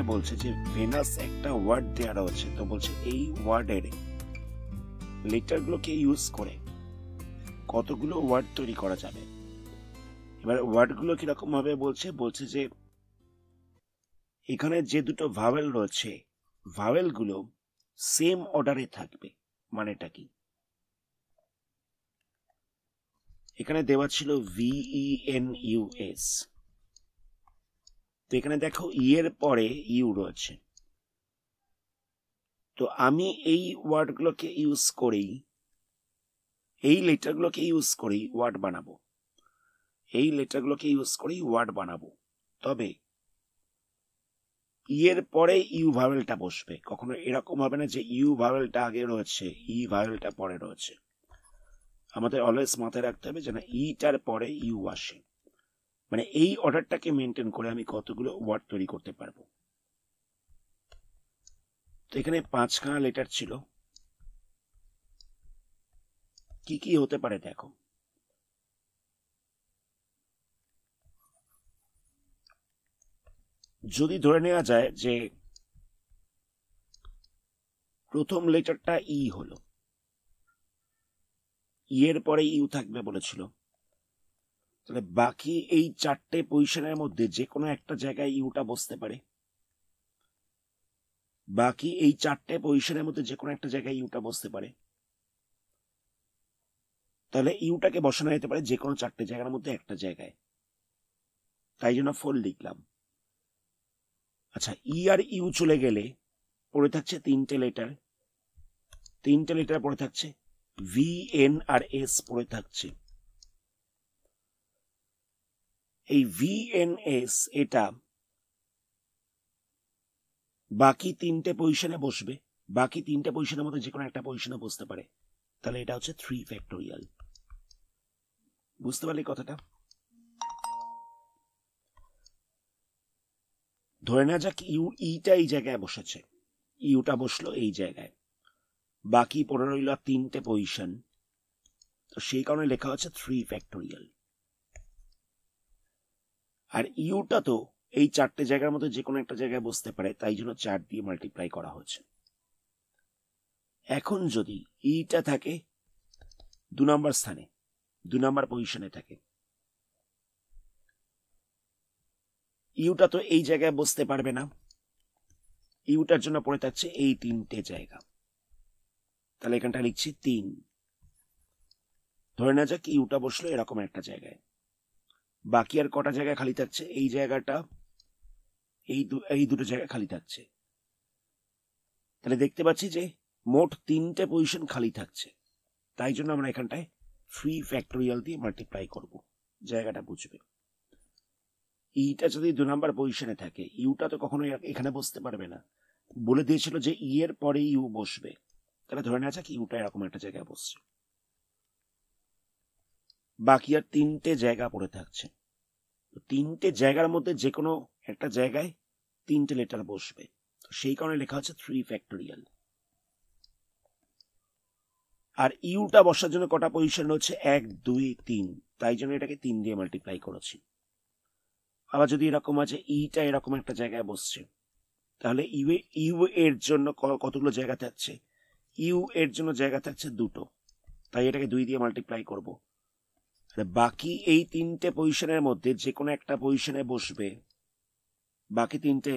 এখানে বলছে যে ভেনাস একটা ওয়ার্ড দেওয়া রয়েছে তো বলছে এই ওয়ার্ডের লেটারগুলোকে ইউজ করে কতগুলো ওয়ার্ড তৈরি করা যাবে এবার ওয়ার্ডগুলো কীরকমভাবে বলছে বলছে যে এখানে যে দুটো ভাওয়েল রয়েছে ভাওয়েলগুলো সেম অর্ডারে থাকবে মানেটা কি এখানে দেওয়া ছিল ভিই এন ইউএস তো এখানে দেখো ইয়ের পরে ইউ রয়েছে তো আমি এই ওয়ার্ডগুলোকে ইউজ করেই এই লেটারগুলোকে ইউজ করেই ওয়ার্ড বানাবো এই লেটারগুলোকে ইউজ করেই ওয়ার্ড বানাবো তবে ইয়ের পরে ইউ ভাওয়েলটা বসবে কখনো এরকম হবে না যে ইউ ভাওয়েলটা আগে রয়েছে ই ভাওয়েলটা পরে রয়েছে আমাদের অলওয়েজ মাথায় রাখতে হবে যেন ইটার পরে ইউ আসে মানে এই অর্ডারটাকে মেনটেন করে আমি কতগুলো ওয়ার্ড তৈরি করতে পারবো তো এখানে পাঁচখানা লেটার ছিল কি কি হতে পারে দেখো যদি ধরে নেওয়া যায় যে প্রথম লেটারটা ই e হলো e এর পরে ইউ e থাকবে বলেছিল তাহলে বাকি এই চারটে পজিশনের মধ্যে যে কোনো একটা জায়গায় ইউটা বসতে পারে বাকি এই চারটে পজিশনের মধ্যে যে কোনো একটা জায়গায় ইউটা বসতে পারে তাহলে ইউটাকে বসানো যেতে পারে যে কোনো চারটে জায়গার মধ্যে একটা জায়গায় তাই জন্য ফোর লিখলাম আচ্ছা ই e আর ইউ চলে গেলে পড়ে থাকছে তিনটে লেটার তিনটে লেটার পড়ে থাকছে ভি এন আর এস পড়ে থাকছে এই ভিএনএস এটা বাকি তিনটে পজিশনে বসবে বাকি তিনটে পজিশনের মধ্যে যে কোনো একটা পজিশনে বসতে পারে তাহলে এটা হচ্ছে থ্রি ফ্যাক্টোরিয়াল বুঝতে পারলি কথাটা ধরে না যাক ইউ ইটা এই জায়গায় বসেছে ইউটা বসলো এই জায়গায় বাকি পড়ে রইল তিনটে পজিশন তো সেই কারণে লেখা হচ্ছে থ্রি ফ্যাক্টোরিয়াল আর ইউটা তো এই চারটে জায়গার মতো যে কোনো একটা জায়গায় বসতে পারে তাই জন্য চার দিয়ে মাল্টিপ্লাই করা হচ্ছে এখন যদি ইটা থাকে দু নম্বর স্থানে দু নম্বর পজিশনে থাকে ইউটা তো এই জায়গায় বসতে পারবে না ইউটার জন্য পড়ে থাকছে এই তিনটে জায়গা তাহলে এখানটা লিখছি তিন ধরে না যাক ইউটা বসলো এরকম একটা জায়গায় বাকি আর কটা জায়গা খালি থাকছে এই জায়গাটা এই এই দুটো জায়গায় খালি থাকছে তাহলে দেখতে পাচ্ছি যে মোট তিনটে পজিশন খালি থাকছে তাই জন্য আমরা এখানটায় ফ্রি ফ্যাক্টোরিয়াল দিয়ে মাল্টিপ্লাই করব জায়গাটা বুঝবে ইটা যদি দু নাম্বার পজিশনে থাকে ইউটা তো কখনো এখানে বসতে পারবে না বলে দিয়েছিল যে ই e এর পরে ইউ বসবে তাহলে ধরে নেওয়া যাক ইউটা e এরকম একটা জায়গায় বসছে বাকি আর তিনটে জায়গা পড়ে থাকছে তিনটে জায়গার মধ্যে যে কোনো একটা জায়গায় তিনটে লেটার বসবে সেই কারণে লেখা হচ্ছে থ্রি ফ্যাক্টোরিয়াল আর ইউটা বসার জন্য কটা পজিশন রয়েছে এক দুই তিন তাই জন্য এটাকে তিন দিয়ে মাল্টিপ্লাই করেছি আবার যদি এরকম আছে ইটা e এরকম একটা জায়গায় বসছে তাহলে ইউ ইউ এর জন্য কতগুলো জায়গা থাকছে ইউ এর জন্য জায়গা থাকছে দুটো তাই এটাকে দুই দিয়ে মাল্টিপ্লাই করবো বাকি এই তিনটে পজিশনের মধ্যে যে কোনো একটা পজিশনে বসবে বাকি তিনটে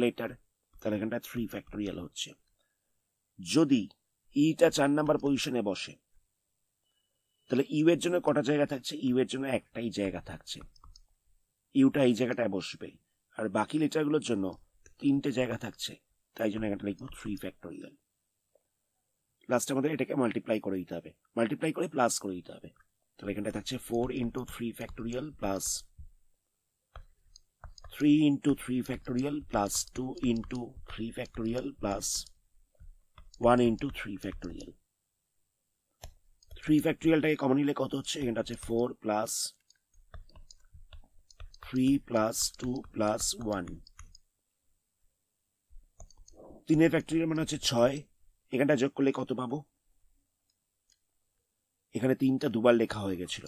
লেটার তাহলে এখানটা থ্রি ফ্যাক্টোরিয়াল হচ্ছে যদি ইটা চার নাম্বার পজিশনে বসে তাহলে ইউ এর জন্য কটা জায়গা থাকছে ইউ এর জন্য একটাই জায়গা থাকছে ইউটা এই জায়গাটায় বসবে আর বাকি লেটারগুলোর জন্য তিনটে জায়গা থাকছে তাই জন্য এখানটা লিখবো থ্রি ফ্যাক্টোরিয়াল লাস্টে আমাদের এটাকে মাল্টিপ্লাই করে দিতে হবে মাল্টিপ্লাই করে প্লাস করে দিতে হবে তাহলে এখানটা থাকছে four into three factorial plus three into three factorial plus two into three factorial plus one into three factorial three ফ্যাক্টোরিয়ালটাকে কমন নিলে কত হচ্ছে এখানটা আছে four plus three plus two plus one তিনের ফ্যাক্টোরিয়াল মানে হচ্ছে ছয় এখানটা যোগ করলে কত পাবো এখানে তিনটা দুবার লেখা হয়ে গেছিল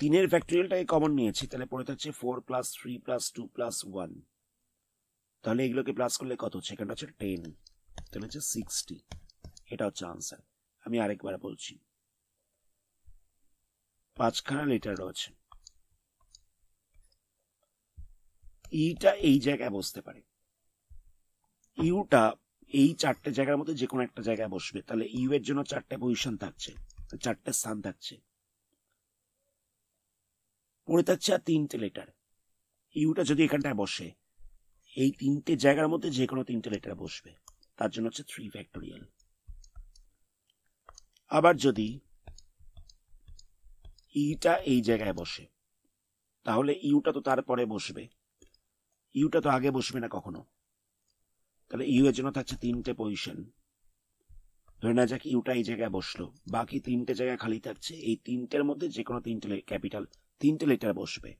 তিনের ফ্যাক্টোরিয়ালটাকে কমন নিয়েছি তাহলে পড়ে থাকছে four plus three plus two plus one তাহলে এগুলোকে প্লাস করলে কত হচ্ছে এখানটা হচ্ছে টেন তাহলে হচ্ছে সিক্সটি এটা হচ্ছে আনসার আমি আরেকবার বলছি পাঁচখানা লেটার রয়েছে ইটা এই জায়গায় বসতে পারে ইউটা এই চারটে জায়গার মধ্যে যে কোনো একটা জায়গায় বসবে তাহলে ইউ এর জন্য চারটে পজিশন থাকছে চারটে স্থান থাকছে পড়ে থাকছে আর তিনটে লেটার ইউটা যদি এখানটায় বসে এই তিনটে জায়গার মধ্যে যে কোনো তিনটে লেটার বসবে তার জন্য হচ্ছে থ্রি ফ্যাক্টোরিয়াল আবার যদি ইটা এই জায়গায় বসে তাহলে ইউটা তো তারপরে বসবে ইউটা তো আগে বসবে না কখনো তাহলে ইউ এর জন্য থাকছে তিনটে পজিশন ধরে না যাক ইউটা এই জায়গায় বসলো বাকি তিনটে জায়গায় খালি থাকছে এই তিনটের মধ্যে যে কোনো তিনটে ক্যাপিটাল তিনটে লেটার বসবে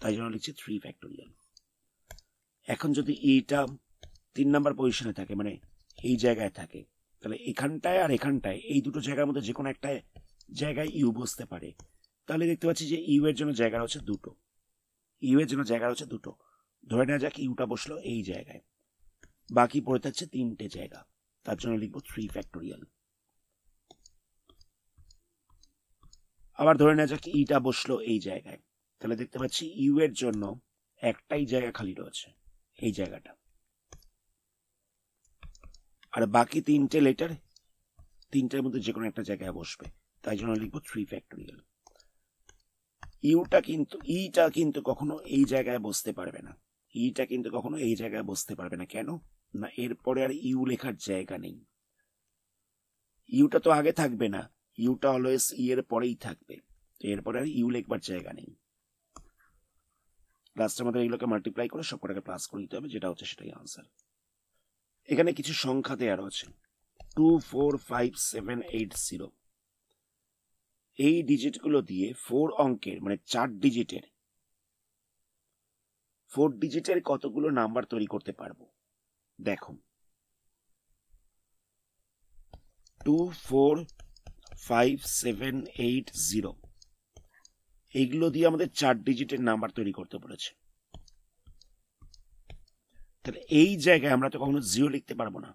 তাই জন্য লিখছে থ্রি ফ্যাক্টোরিয়াল এখন যদি ইটা তিন নাম্বার পজিশনে থাকে মানে এই জায়গায় থাকে তাহলে এখানটায় আর এখানটায় এই দুটো জায়গার মধ্যে যে কোনো একটা জায়গায় ইউ বসতে পারে তাহলে দেখতে পাচ্ছি যে ইউ এর জন্য জায়গা হচ্ছে দুটো ইউ এর জন্য জায়গা হচ্ছে দুটো ধরে নেওয়া যাক ইউটা বসলো এই জায়গায় বাকি পড়ে থাকছে তিনটে জায়গা তার জন্য লিখবো থ্রি ফ্যাক্টোরিয়াল আবার ধরে নেওয়া যাক ইটা বসলো এই জায়গায় তাহলে দেখতে পাচ্ছি ইউ এর জন্য একটাই জায়গা খালি রয়েছে এই জায়গাটা আর বাকি তিনটে লেটার তিনটের মধ্যে যে কোনো একটা জায়গায় বসবে তাই জন্য লিখবো থ্রি ফ্যাক্টোরিয়াল ইউটা কিন্তু ইটা কিন্তু কখনো এই জায়গায় বসতে পারবে না ইটা কিন্তু কখনো এই জায়গায় বসতে পারবে না কেন না এরপরে আর ইউ লেখার জায়গা নেই ইউটা তো আগে থাকবে না ইউটা অলওয়েজ ই এর পরেই থাকবে তো এরপরে আর ইউ লেখবার জায়গা নেই লাস্টে আমাদের এগুলোকে মাল্টিপ্লাই করে সব কটাকে প্লাস করে দিতে হবে যেটা হচ্ছে সেটাই আনসার এখানে কিছু সংখ্যা দেওয়ার আছে two four five seven eight zero এই ডিজিটগুলো দিয়ে ফোর অঙ্কের মানে চার ডিজিটের ফোর ডিজিটের কতগুলো নাম্বার তৈরি করতে পারবো দেখো two four five seven eight zero এইগুলো দিয়ে আমাদের চার ডিজিটের নাম্বার তৈরি করতে বলেছে তাহলে এই জায়গায় আমরা তো কখনো জিরো লিখতে পারবো না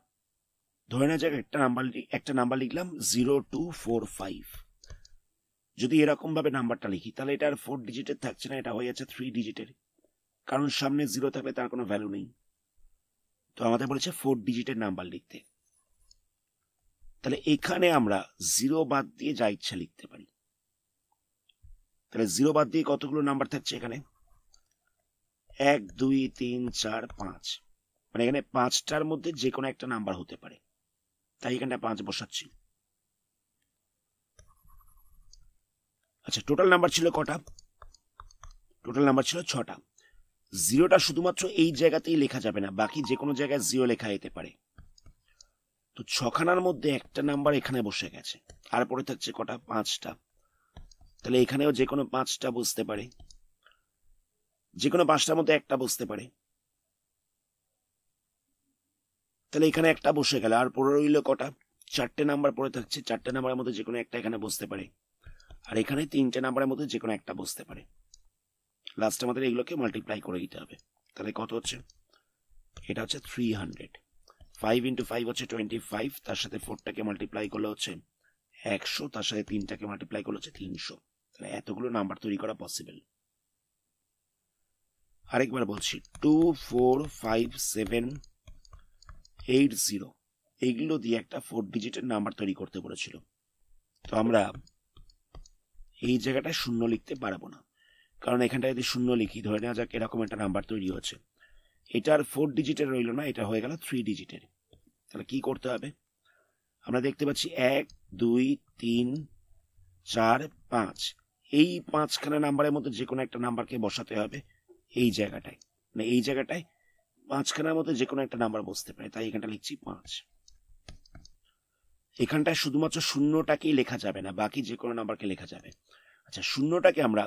ধরে না যাক একটা নাম্বার একটা নাম্বার লিখলাম জিরো টু ফোর ফাইভ যদি এরকমভাবে নাম্বারটা লিখি তাহলে এটা আর ফোর ডিজিটের থাকছে না এটা হয়ে যাচ্ছে থ্রি ডিজিটের কারণ সামনে জিরো থাকলে তার কোনো ভ্যালু নেই তো আমাদের বলেছে ফোর ডিজিটের নাম্বার লিখতে তাহলে এখানে আমরা জিরো বাদ দিয়ে যা ইচ্ছা লিখতে পারি তাহলে জিরো বাদ দিয়ে কতগুলো নাম্বার থাকছে এখানে এক দুই তিন চার পাঁচ মানে এখানে পাঁচটার মধ্যে যে কোনো একটা নাম্বার হতে পারে তাই এখানটা পাঁচ বসাচ্ছি আচ্ছা টোটাল নাম্বার ছিল কটা টোটাল নাম্বার ছিল ছটা জিরোটা শুধুমাত্র এই জায়গাতেই লেখা যাবে না বাকি যে কোনো জায়গায় জিরো লেখা যেতে পারে তো ছখানার মধ্যে একটা নাম্বার এখানে বসে গেছে আর পরে থাকছে কটা পাঁচটা তাহলে এখানেও যে কোনো পাঁচটা বসতে পারে যে কোনো পাঁচটার মধ্যে একটা বসতে পারে তাহলে এখানে একটা বসে গেল আর পরে রইল কটা চারটে নাম্বার পরে থাকছে চারটে নাম্বারের মধ্যে যে কোনো একটা এখানে বসতে পারে আর এখানে তিনটে নাম্বারের মধ্যে যে কোনো একটা বসতে পারে লাস্ট আমাদের এগুলোকে মাল্টিপ্লাই করে দিতে হবে তাহলে কত হচ্ছে এটা হচ্ছে three hundred five into five হচ্ছে টোয়েন্টি ফাইভ তার সাথে ফোরটাকে মাল্টিপ্লাই করলে হচ্ছে একশো তার সাথে তিনটাকে মাল্টিপ্লাই করলে হচ্ছে তিনশো তাহলে এতগুলো নাম্বার তৈরি করা পসিবল আরেকবার বলছি two four five seven eight zero এইগুলো দিয়ে একটা ফোর ডিজিটের নাম্বার তৈরি করতে বলেছিল তো আমরা এই জায়গাটায় শূন্য লিখতে পারবো না কারণ এখানটা যদি শূন্য লিখি ধরে নেওয়া যাক এরকম একটা নাম্বার তৈরি হচ্ছে এটার ফোর ডিজিটের রইল না এটা হয়ে গেল থ্রি ডিজিটের তাহলে কি করতে হবে আমরা দেখতে পাচ্ছি এক দুই তিন চার পাঁচ এই পাঁচখানা নাম্বারের মধ্যে যে কোনো একটা নাম্বারকে বসাতে হবে এই জায়গাটায় মানে এই জায়গাটায় পাঁচখানার মধ্যে যে কোনো একটা নাম্বার বসতে পারে তাই এখানটা লিখছি পাঁচ এখানটায় শুধুমাত্র শূন্যটাকেই লেখা যাবে না বাকি যে কোনো নাম্বারকে লেখা যাবে আচ্ছা শূন্যটাকে আমরা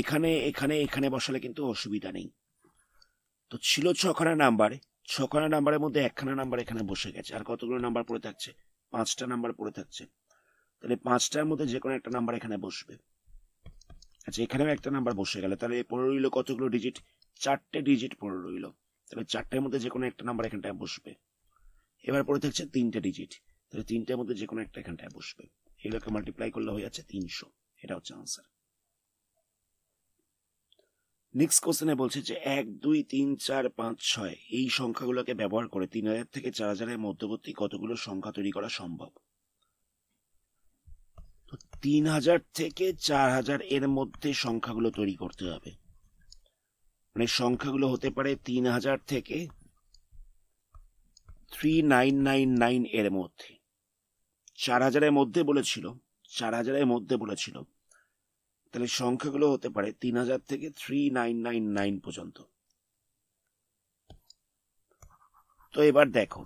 এখানে এখানে এখানে বসালে কিন্তু অসুবিধা নেই তো ছিল ছখানা নাম্বার ছখানা নাম্বারের মধ্যে একখানা নাম্বার এখানে বসে গেছে আর কতগুলো নাম্বার পড়ে থাকছে পাঁচটা নাম্বার পড়ে থাকছে তাহলে পাঁচটার মধ্যে যে কোনো একটা নাম্বার এখানে বসবে আচ্ছা এখানেও একটা নাম্বার বসে গেল তাহলে পড়ে রইল কতগুলো ডিজিট চারটে ডিজিট পড়ে রইল তাহলে চারটের মধ্যে যে কোনো একটা নাম্বার এখানটায় বসবে এবার পড়ে থাকছে তিনটে ডিজিট তাহলে তিনটের মধ্যে যে কোনো একটা এখানটায় বসবে এগুলোকে মাল্টিপ্লাই করলে হয়ে যাচ্ছে তিনশো এটা হচ্ছে আনসার নেক্সট কোশ্চেনে বলছে যে এক দুই তিন চার পাঁচ ছয় এই সংখ্যাগুলোকে ব্যবহার করে তিন হাজার থেকে চার হাজারের মধ্যবর্তী কতগুলো সংখ্যা তৈরি করা সম্ভব তিন হাজার থেকে চার হাজার এর মধ্যে সংখ্যাগুলো তৈরি করতে হবে মানে সংখ্যাগুলো হতে পারে তিন হাজার থেকে থ্রি নাইন নাইন নাইন এর মধ্যে চার হাজারের মধ্যে বলেছিল চার হাজারের মধ্যে বলেছিল তাহলে সংখ্যাগুলো হতে পারে তিন হাজার থেকে থ্রি নাইন নাইন নাইন পর্যন্ত তো এবার দেখো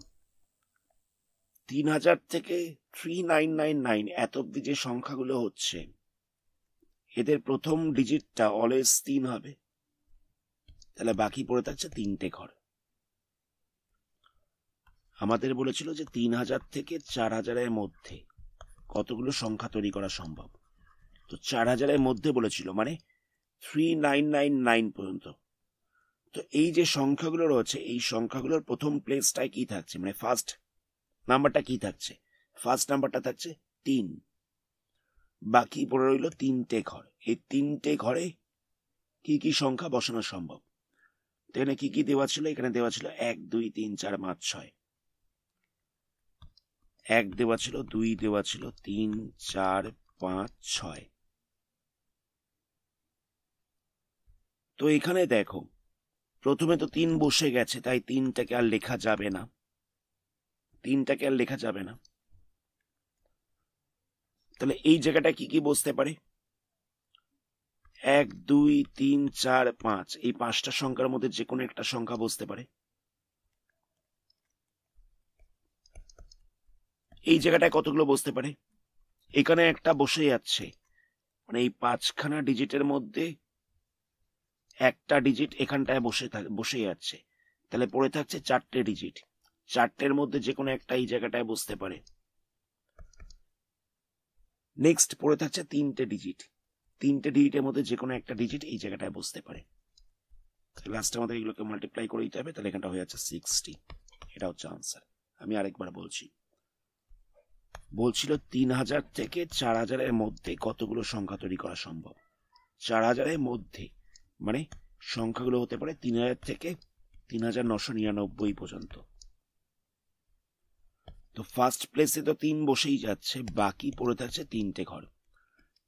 তিন হাজার থেকে থ্রি নাইন নাইন নাইন এত অব্দি যে সংখ্যাগুলো হচ্ছে এদের প্রথম ডিজিটটা অলওয়েজ তিন হবে তাহলে বাকি পড়ে থাকছে তিনটে ঘর আমাদের বলেছিল যে তিন হাজার থেকে চার হাজারের মধ্যে কতগুলো সংখ্যা তৈরি করা সম্ভব তো চার হাজারের মধ্যে বলেছিল মানে থ্রি নাইন নাইন নাইন পর্যন্ত তো এই যে সংখ্যাগুলো রয়েছে এই সংখ্যাগুলোর প্রথম প্লেসটায় কি থাকছে মানে ফার্স্ট নাম্বারটা কি থাকছে ফার্স্ট নাম্বারটা থাকছে তিন বাকি পড়ে রইল তিনটে ঘর এই তিনটে ঘরে কি কি সংখ্যা বসানো সম্ভব তো এখানে কি কি দেওয়া ছিল এখানে দেওয়া ছিল এক দুই তিন চার পাঁচ ছয় এক দেওয়া ছিল দুই দেওয়া ছিল তিন চার পাঁচ ছয় তো এখানে দেখো প্রথমে তো তিন বসে গেছে তাই তিনটাকে আর লেখা যাবে না তিনটাকে আর লেখা যাবে না তাহলে এই জায়গাটা কি কি বসতে পারে এক দুই তিন চার পাঁচ এই পাঁচটা সংখ্যার মধ্যে যে কোনো একটা সংখ্যা বসতে পারে এই জায়গাটায় কতগুলো বসতে পারে এখানে একটা বসে যাচ্ছে মানে এই পাঁচখানা ডিজিটের মধ্যে একটা ডিজিট এখানটায় বসে বসে যাচ্ছে তাহলে পড়ে থাকছে চারটে ডিজিট চারটের মধ্যে যে কোনো একটা এই জায়গাটায় বসতে পারে নেক্সট পড়ে থাকছে তিনটে ডিজিট তিনটে ডিজিটের মধ্যে যে কোনো একটা ডিজিট এই জায়গাটায় বসতে পারে লাস্টে আমাদের এগুলোকে মাল্টিপ্লাই করে দিতে হবে তাহলে এখানটা হয়ে যাচ্ছে সিক্সটি এটা হচ্ছে আনসার আমি আরেকবার বলছি বলছিল তিন হাজার থেকে চার হাজারের মধ্যে কতগুলো সংখ্যা তৈরি করা সম্ভব চার হাজারের মধ্যে মানে সংখ্যাগুলো হতে পারে তিন হাজার থেকে তিন হাজার নশো নিরানব্বই পর্যন্ত তো ফার্স্ট প্লেসে তো তিন বসেই যাচ্ছে বাকি পড়ে থাকছে তিনটে ঘর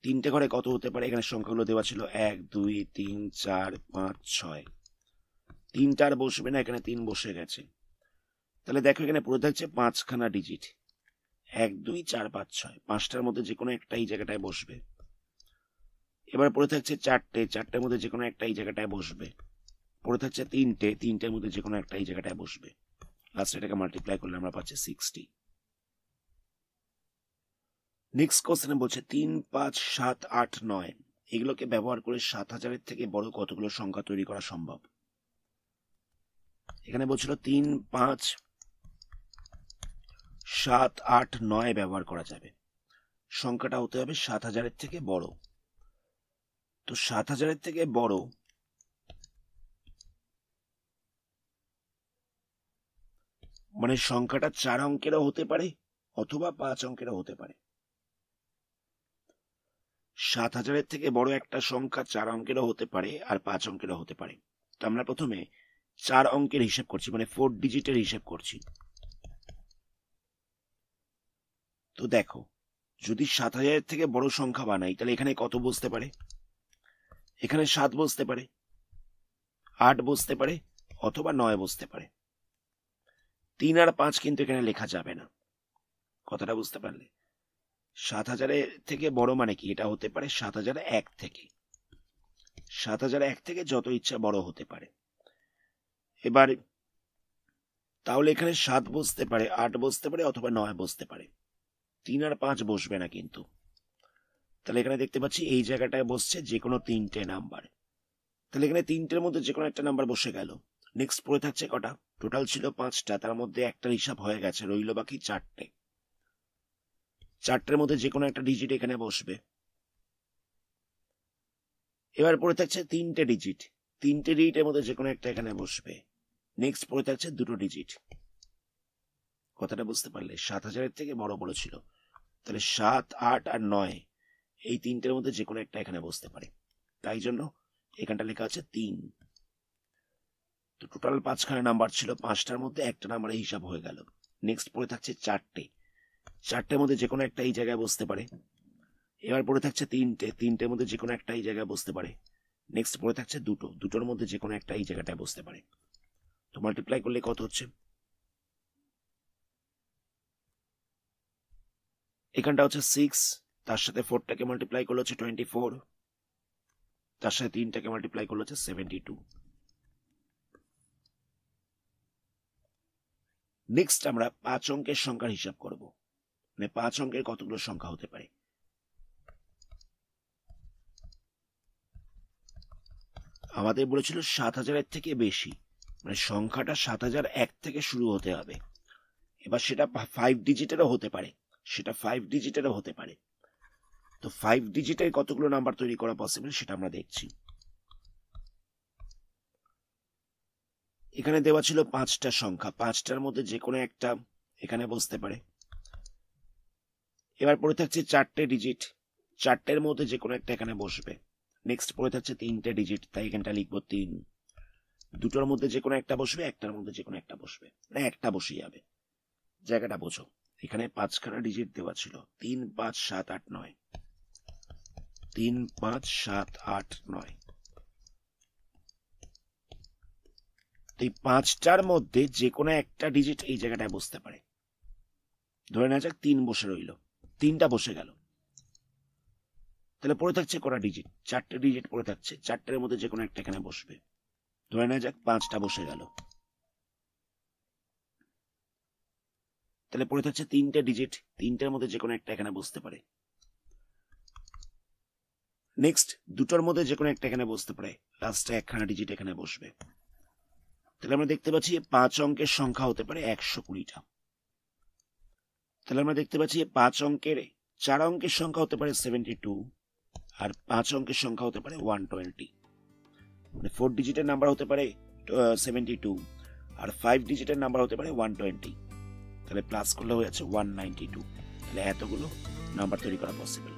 তিনটে ঘরে কত হতে পারে এখানে সংখ্যাগুলো দেওয়া ছিল এক দুই তিন চার পাঁচ ছয় তিনটার বসবে না এখানে তিন বসে গেছে তাহলে দেখো এখানে পড়ে থাকছে পাঁচখানা ডিজিট এক দুই চার পাঁচ ছয় পাঁচটার মধ্যে যে কোনো একটা এই জায়গাটায় বসবে এবার পড়ে থাকছে চারটে চারটের মধ্যে যে কোনো একটা এই জায়গাটায় বসবে পড়ে থাকছে তিনটে তিনটের মধ্যে যে কোনো একটা এই জায়গাটায় বসবে লাস্ট এটাকে মাল্টিপ্লাই করলে আমরা পাচ্ছি সিক্সটি নেক্সট কোয়েশ্চেন বলছে তিন পাঁচ সাত আট নয় এগুলোকে ব্যবহার করে সাত হাজারের থেকে বড় কতগুলো সংখ্যা তৈরি করা সম্ভব এখানে বলছিল তিন পাঁচ সাত আট নয় ব্যবহার করা যাবে সংখ্যাটা হতে হবে সাত হাজারের থেকে বড় তো সাত হাজারের থেকে বড় মানে সংখ্যাটা চার অঙ্কেরও হতে পারে অথবা পাঁচ অঙ্কেরও হতে পারে সাত হাজারের থেকে বড় একটা সংখ্যা চার অঙ্কেরও হতে পারে আর পাঁচ অঙ্কেরও হতে পারে তো আমরা প্রথমে চার অঙ্কের হিসেব করছি মানে ফোর ডিজিটের হিসেব করছি তো দেখো যদি সাত হাজারের থেকে বড় সংখ্যা বানাই তাহলে এখানে কত বসতে পারে এখানে সাত বসতে পারে আট বসতে পারে অথবা নয় বসতে পারে তিন আর পাঁচ কিন্তু এখানে লেখা যাবে না কথাটা বুঝতে পারলে সাত হাজারের থেকে বড় মানে কি এটা হতে পারে সাত হাজার এক থেকে সাত হাজার এক থেকে যত ইচ্ছা বড় হতে পারে এবার তাহলে এখানে সাত বসতে পারে আট বসতে পারে অথবা নয় বসতে পারে তিন আর পাঁচ বসবে না কিন্তু তাহলে এখানে দেখতে পাচ্ছি এই জায়গাটায় বসছে যে কোনো তিনটে নাম্বার তাহলে এখানে তিনটের মধ্যে যে কোনো একটা নাম্বার বসে গেল নেক্সট পড়ে থাকছে কটা টোটাল ছিল পাঁচটা তার মধ্যে একটা হিসাব হয়ে গেছে রইল বাকি চারটে চারটের মধ্যে যে কোনো একটা ডিজিট এখানে বসবে এবার পড়ে থাকছে তিনটে ডিজিট তিনটে ডিজিটের মধ্যে যে কোনো একটা এখানে বসবে নেক্সট পড়ে থাকছে দুটো ডিজিট কথাটা বুঝতে পারলে সাত হাজারের থেকে বড় বড় ছিল তাহলে সাত আট আর নয় এই তিনটের মধ্যে যে কোনো একটা এখানে বসতে পারে তাই জন্য এখানটা লেখা আছে তিন তো টোটাল পাঁচখানা নাম্বার ছিল পাঁচটার মধ্যে একটা নাম্বার হিসাব হয়ে গেল নেক্সট পড়ে থাকছে চারটে চারটের মধ্যে যে কোনো একটা এই জায়গায় বসতে পারে এবার পড়ে থাকছে তিনটে তিনটের মধ্যে যে কোনো একটা এই জায়গায় বসতে পারে নেক্সট পড়ে থাকছে দুটো দুটোর মধ্যে যে কোনো একটা এই জায়গাটায় বসতে পারে তো মাল্টিপ্লাই করলে কত হচ্ছে এখানটা হচ্ছে সিক্স তার সাথে ফোরটাকে মাল্টিপ্লাই করলে হচ্ছে টোয়েন্টি ফোর তার সাথে তিনটাকে মাল্টিপ্লাই করলে হচ্ছে সেভেন্টি টু নেক্সট আমরা পাঁচ অঙ্কের সংখ্যার হিসাব করব মানে পাঁচ অঙ্কের কতগুলো সংখ্যা হতে পারে আমাদের বলেছিল সাত হাজারের থেকে বেশি মানে সংখ্যাটা সাত হাজার এক থেকে শুরু হতে হবে এবার সেটা ফাইভ ডিজিটেরও হতে পারে সেটা ফাইভ ডিজিটেরও হতে পারে তো ফাইভ ডিজিটে কতগুলো নাম্বার তৈরি করা পসিবল সেটা আমরা দেখছি এখানে দেওয়া ছিল পাঁচটা সংখ্যা পাঁচটার মধ্যে যে কোনো একটা এখানে বসতে পারে এবার পড়ে থাকছে চারটে ডিজিট চারটের মধ্যে যে কোনো একটা এখানে বসবে নেক্সট পড়ে থাকছে তিনটে ডিজিট তাই এখানটা লিখবো তিন দুটোর মধ্যে যে কোনো একটা বসবে একটার মধ্যে যে কোনো একটা বসবে না মানে একটা বসে যাবে জায়গাটা বোঝো এখানে পাঁচখানা ডিজিট দেওয়া ছিল তিন পাঁচ সাত আট নয় তিন পাঁচ সাত আট নয় এই পাঁচটার মধ্যে যে কোনো একটা ডিজিট এই জায়গাটায় বসতে পারে ধরে নেওয়া যাক তিন বসে রইল তিনটা বসে গেল তাহলে পড়ে থাকছে কটা ডিজিট চারটে ডিজিট পড়ে থাকছে চারটের মধ্যে যে কোনো একটা এখানে বসবে ধরে নেওয়া যাক পাঁচটা বসে গেল তাহলে পড়ে থাকছে তিনটে ডিজিট তিনটের মধ্যে যে কোনো একটা এখানে বসতে পারে নেক্সট দুটোর মধ্যে যে কোনো একটা এখানে বসতে পারে লাস্টে একখানা ডিজিট এখানে বসবে তাহলে আমরা দেখতে পাচ্ছি পাঁচ অঙ্কের সংখ্যা হতে পারে একশো কুড়িটা তাহলে আমরা দেখতে পাচ্ছি পাঁচ অঙ্কের চার অঙ্কের সংখ্যা হতে পারে সেভেন্টি টু আর পাঁচ অঙ্কের সংখ্যা হতে পারে ওয়ান টোয়েন্টি মানে ফোর ডিজিটের নাম্বার হতে পারে সেভেন্টি টু আর ফাইভ ডিজিটের নাম্বার হতে পারে ওয়ান টোয়েন্টি তাহলে প্লাস করলে হয়ে যাচ্ছে ওয়ান নাইনটি টু তাহলে এতগুলো নাম্বার তৈরি করা পসিবল